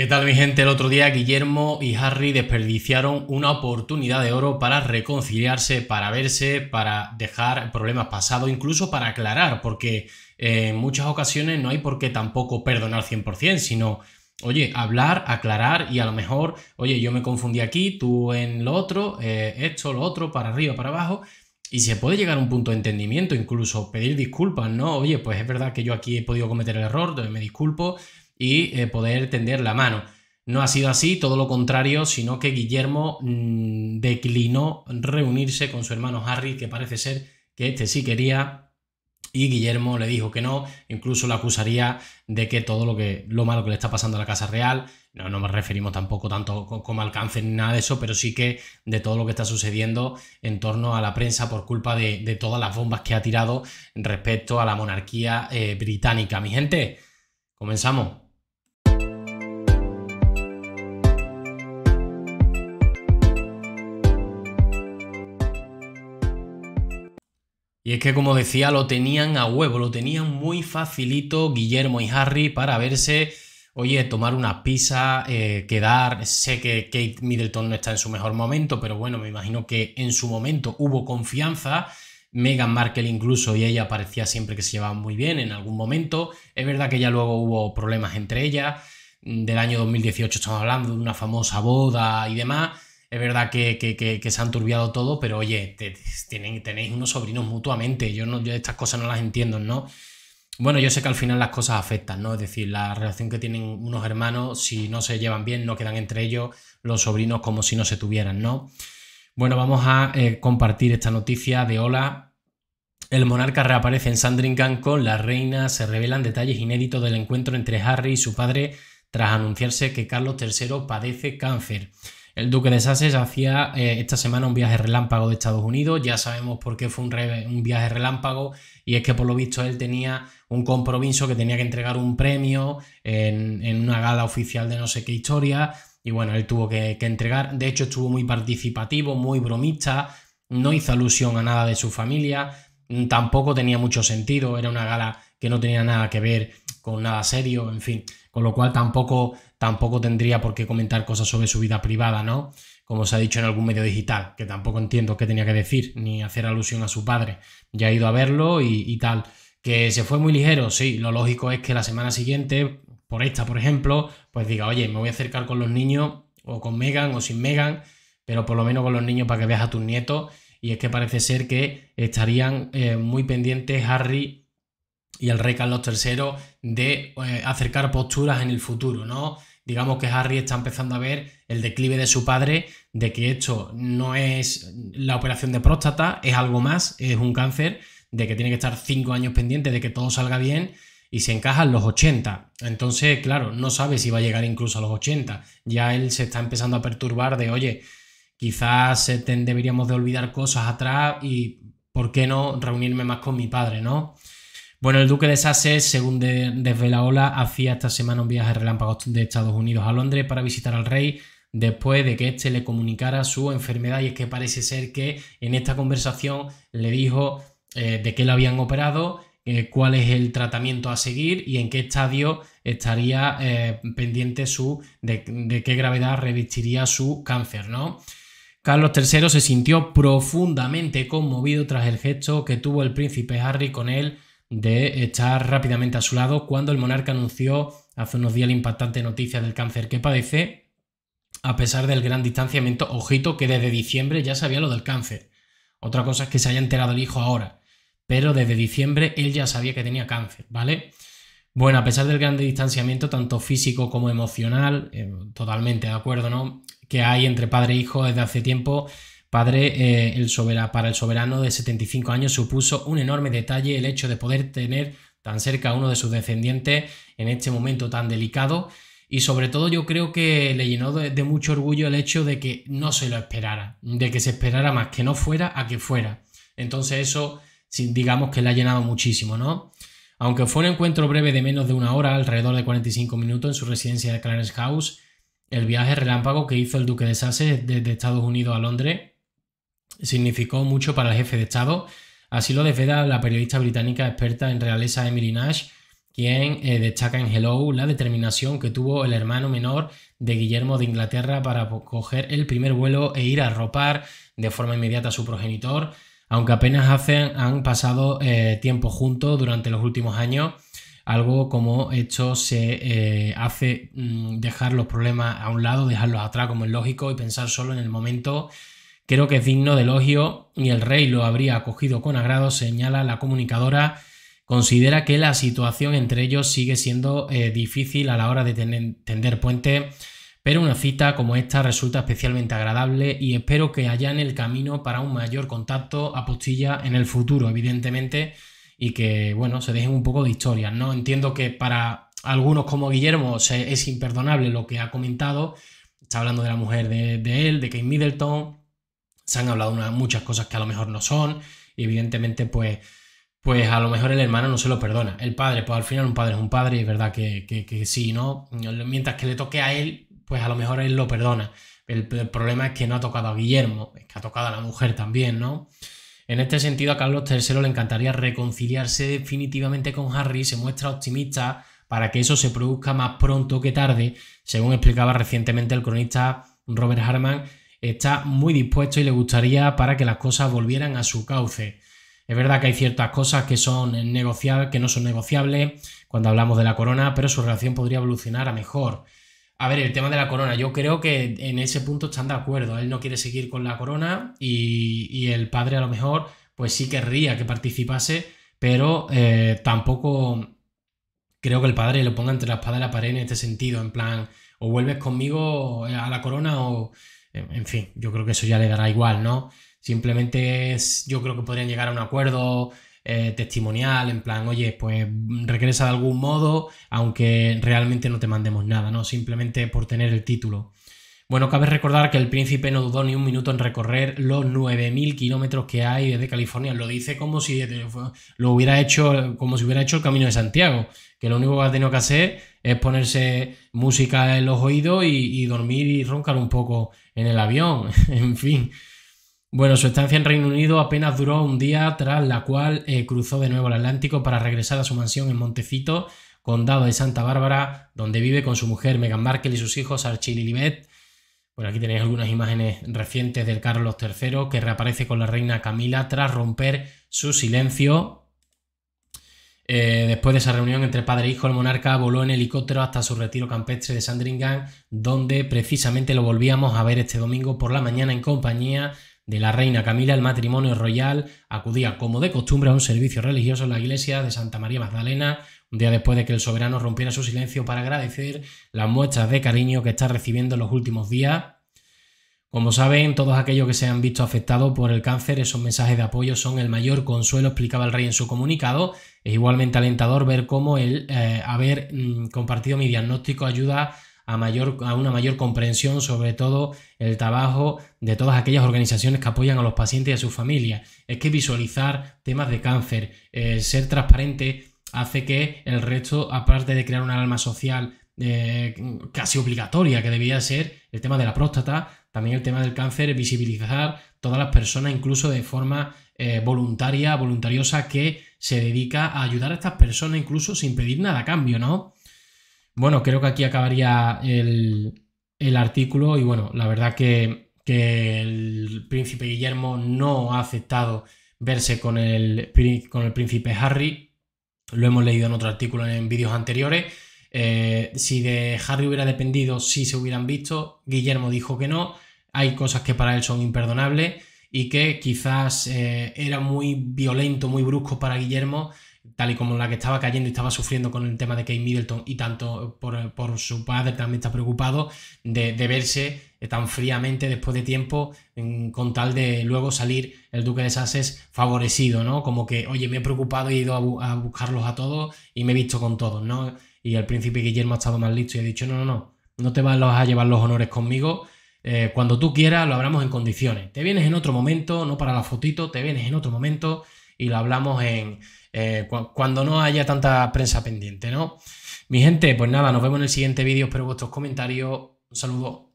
¿Qué tal mi gente? El otro día Guillermo y Harry desperdiciaron una oportunidad de oro para reconciliarse, para verse, para dejar problemas pasados, incluso para aclarar, porque eh, en muchas ocasiones no hay por qué tampoco perdonar 100%, sino, oye, hablar, aclarar y a lo mejor, oye, yo me confundí aquí, tú en lo otro, eh, esto, lo otro, para arriba, para abajo. Y se puede llegar a un punto de entendimiento, incluso pedir disculpas, ¿no? Oye, pues es verdad que yo aquí he podido cometer el error, me disculpo, y eh, poder tender la mano. No ha sido así, todo lo contrario, sino que Guillermo mm, declinó reunirse con su hermano Harry, que parece ser que este sí quería, y Guillermo le dijo que no, incluso lo acusaría de que todo lo, que, lo malo que le está pasando a la Casa Real, no, no nos referimos tampoco tanto como alcance ni nada de eso, pero sí que de todo lo que está sucediendo en torno a la prensa por culpa de, todas las bombas que ha tirado respecto a la monarquía eh, británica. Mi gente, comenzamos. Y es que, como decía, lo tenían a huevo, lo tenían muy facilito Guillermo y Harry para verse, oye, tomar una pizza, eh, quedar. Sé que Kate Middleton no está en su mejor momento, pero bueno, me imagino que en su momento hubo confianza. Meghan Markle incluso y ella parecía siempre que se llevaban muy bien en algún momento. Es verdad que ya luego hubo problemas entre ellas. Mm, del año 2018 estamos hablando de una famosa boda y demás es verdad que, se han turbiado todo, pero oye, tenéis unos sobrinos mutuamente, yo, no, yo estas cosas no las entiendo, ¿no? Bueno, yo sé que al final las cosas afectan, ¿no? Es decir, la relación que tienen unos hermanos, si no se llevan bien, no quedan entre ellos los sobrinos como si no se tuvieran, ¿no? Bueno, vamos a eh, compartir esta noticia de hola. El monarca reaparece en Sandringham con la reina. Se revelan detalles inéditos del encuentro entre Harry y su padre tras anunciarse que Carlos III padece cáncer. El duque de Sasses hacía eh, esta semana un viaje relámpago de Estados Unidos, ya sabemos por qué fue un, viaje relámpago y es que por lo visto él tenía un compromiso que tenía que entregar un premio en, una gala oficial de no sé qué historia y bueno, él tuvo que, que entregar, de hecho estuvo muy participativo, muy bromista, no hizo alusión a nada de su familia, tampoco tenía mucho sentido, era una gala que no tenía nada que ver con nada serio, en fin. Con lo cual tampoco, tampoco tendría por qué comentar cosas sobre su vida privada, ¿no? Como se ha dicho en algún medio digital, que tampoco entiendo qué tenía que decir, ni hacer alusión a su padre. Ya ha ido a verlo y, tal. Que se fue muy ligero, sí. Lo lógico es que la semana siguiente, por esta, por ejemplo, pues diga, oye, me voy a acercar con los niños, o con Megan, o sin Megan, pero por lo menos con los niños para que veas a tus nietos. Y es que parece ser que estarían eh, muy pendientes Harry y el rey Carlos III de eh, acercar posturas en el futuro, ¿no? Digamos que Harry está empezando a ver el declive de su padre, de que esto no es la operación de próstata, es algo más, es un cáncer, de que tiene que estar cinco años pendiente de que todo salga bien y se en los 80. Entonces, claro, no sabe si va a llegar incluso a los 80. Ya él se está empezando a perturbar de, oye, quizás deberíamos de olvidar cosas atrás y, ¿por qué no reunirme más con mi padre, no? Bueno, el duque de Sussex, según de, la Ola, hacía esta semana un viaje relámpago de Estados Unidos a Londres para visitar al rey después de que éste le comunicara su enfermedad y es que parece ser que en esta conversación le dijo eh, de qué lo habían operado, eh, cuál es el tratamiento a seguir y en qué estadio estaría eh, pendiente su, de, qué gravedad revestiría su cáncer, ¿no? Carlos III se sintió profundamente conmovido tras el gesto que tuvo el príncipe Harry con él de estar rápidamente a su lado cuando el monarca anunció hace unos días la impactante noticia del cáncer que padece, a pesar del gran distanciamiento, ojito que desde diciembre ya sabía lo del cáncer. Otra cosa es que se haya enterado el hijo ahora, pero desde diciembre él ya sabía que tenía cáncer, ¿vale? Bueno, a pesar del gran distanciamiento, tanto físico como emocional, eh, totalmente de acuerdo, ¿no? Que hay entre padre e hijo desde hace tiempo, Padre, eh, el para el soberano de 75 años supuso un enorme detalle el hecho de poder tener tan cerca a uno de sus descendientes en este momento tan delicado y sobre todo yo creo que le llenó de, mucho orgullo el hecho de que no se lo esperara, de que se esperara más que no fuera a que fuera. Entonces eso digamos que le ha llenado muchísimo, ¿no? Aunque fue un encuentro breve de menos de una hora, alrededor de 45 minutos en su residencia de Clarence House, el viaje relámpago que hizo el duque de Saxe desde Estados Unidos a Londres significó mucho para el jefe de Estado. Así lo desveda la periodista británica experta en realeza Emily Nash, quien eh, destaca en Hello la determinación que tuvo el hermano menor de Guillermo de Inglaterra para coger el primer vuelo e ir a ropar de forma inmediata a su progenitor, aunque apenas hacen, han pasado eh, tiempo juntos durante los últimos años, algo como esto se eh, hace mm, dejar los problemas a un lado, dejarlos atrás como es lógico y pensar solo en el momento Creo que es digno de elogio y el rey lo habría acogido con agrado, señala la comunicadora. Considera que la situación entre ellos sigue siendo eh, difícil a la hora de tender puente, pero una cita como esta resulta especialmente agradable y espero que haya en el camino para un mayor contacto a Postilla en el futuro, evidentemente, y que, bueno, se dejen un poco de historia, ¿no? Entiendo que para algunos como Guillermo es imperdonable lo que ha comentado, está hablando de la mujer de, de él, de Kate Middleton, se han hablado muchas cosas que a lo mejor no son, y evidentemente pues, pues a lo mejor el hermano no se lo perdona. El padre, pues al final un padre es un padre, y es verdad que, que, sí, ¿no? Mientras que le toque a él, pues a lo mejor él lo perdona. El, el, problema es que no ha tocado a Guillermo, es que ha tocado a la mujer también, ¿no? En este sentido, a Carlos III le encantaría reconciliarse definitivamente con Harry, se muestra optimista para que eso se produzca más pronto que tarde, según explicaba recientemente el cronista Robert Harman está muy dispuesto y le gustaría para que las cosas volvieran a su cauce. Es verdad que hay ciertas cosas que son negociables, que no son negociables cuando hablamos de la corona, pero su relación podría evolucionar a mejor. A ver, el tema de la corona, yo creo que en ese punto están de acuerdo. Él no quiere seguir con la corona y, el padre a lo mejor pues sí querría que participase, pero eh, tampoco creo que el padre lo ponga entre la espada y la pared en este sentido, en plan, o vuelves conmigo a la corona o en fin, yo creo que eso ya le dará igual, ¿no? Simplemente es, yo creo que podrían llegar a un acuerdo eh, testimonial, en plan, oye, pues regresa de algún modo, aunque realmente no te mandemos nada, ¿no? Simplemente por tener el título. Bueno, cabe recordar que el príncipe no dudó ni un minuto en recorrer los 9.000 kilómetros que hay desde California. Lo dice como si lo hubiera hecho, como si hubiera hecho el camino de Santiago, que lo único que ha tenido que hacer es ponerse música en los oídos y, dormir y roncar un poco en el avión. en fin. Bueno, su estancia en Reino Unido apenas duró un día, tras la cual eh, cruzó de nuevo el Atlántico para regresar a su mansión en Montecito, condado de Santa Bárbara, donde vive con su mujer Meghan Markle y sus hijos Archie y Lilibet, bueno, pues aquí tenéis algunas imágenes recientes del Carlos III que reaparece con la reina Camila tras romper su silencio. Eh, después de esa reunión entre padre e hijo, el monarca voló en helicóptero hasta su retiro campestre de Sandringham, donde precisamente lo volvíamos a ver este domingo por la mañana en compañía de la reina Camila. El matrimonio royal acudía, como de costumbre, a un servicio religioso en la iglesia de Santa María Magdalena, un día después de que el soberano rompiera su silencio para agradecer las muestras de cariño que está recibiendo en los últimos días. Como saben, todos aquellos que se han visto afectados por el cáncer, esos mensajes de apoyo son el mayor consuelo, explicaba el rey en su comunicado. Es igualmente alentador ver cómo el eh, haber mm, compartido mi diagnóstico ayuda a, mayor, a, una mayor comprensión sobre todo el trabajo de todas aquellas organizaciones que apoyan a los pacientes y a sus familias. Es que visualizar temas de cáncer, eh, ser transparente hace que el resto, aparte de crear una alma social eh, casi obligatoria que debía ser, el tema de la próstata, también el tema del cáncer, visibilizar todas las personas, incluso de forma eh, voluntaria, voluntariosa, que se dedica a ayudar a estas personas, incluso sin pedir nada a cambio, ¿no? Bueno, creo que aquí acabaría el, el artículo y bueno, la verdad que, el príncipe Guillermo no ha aceptado verse con el, con el príncipe Harry, lo hemos leído en otro artículo en vídeos anteriores. Eh, si de Harry hubiera dependido, sí se hubieran visto. Guillermo dijo que no. Hay cosas que para él son imperdonables y que quizás eh, era muy violento, muy brusco para Guillermo tal y como la que estaba cayendo y estaba sufriendo con el tema de Kate Middleton y tanto por, su padre también está preocupado de, verse tan fríamente después de tiempo con tal de luego salir el duque de Sussex favorecido, ¿no? Como que, oye, me he preocupado y he ido a, buscarlos a todos y me he visto con todos, ¿no? Y el príncipe Guillermo ha estado más listo y ha dicho, no, no, no, no te vas a llevar los honores conmigo. Eh, cuando tú quieras lo hablamos en condiciones. Te vienes en otro momento, no para la fotito, te vienes en otro momento y lo hablamos en eh, cuando no haya tanta prensa pendiente, ¿no? Mi gente, pues nada, nos vemos en el siguiente vídeo, espero vuestros comentarios, un saludo.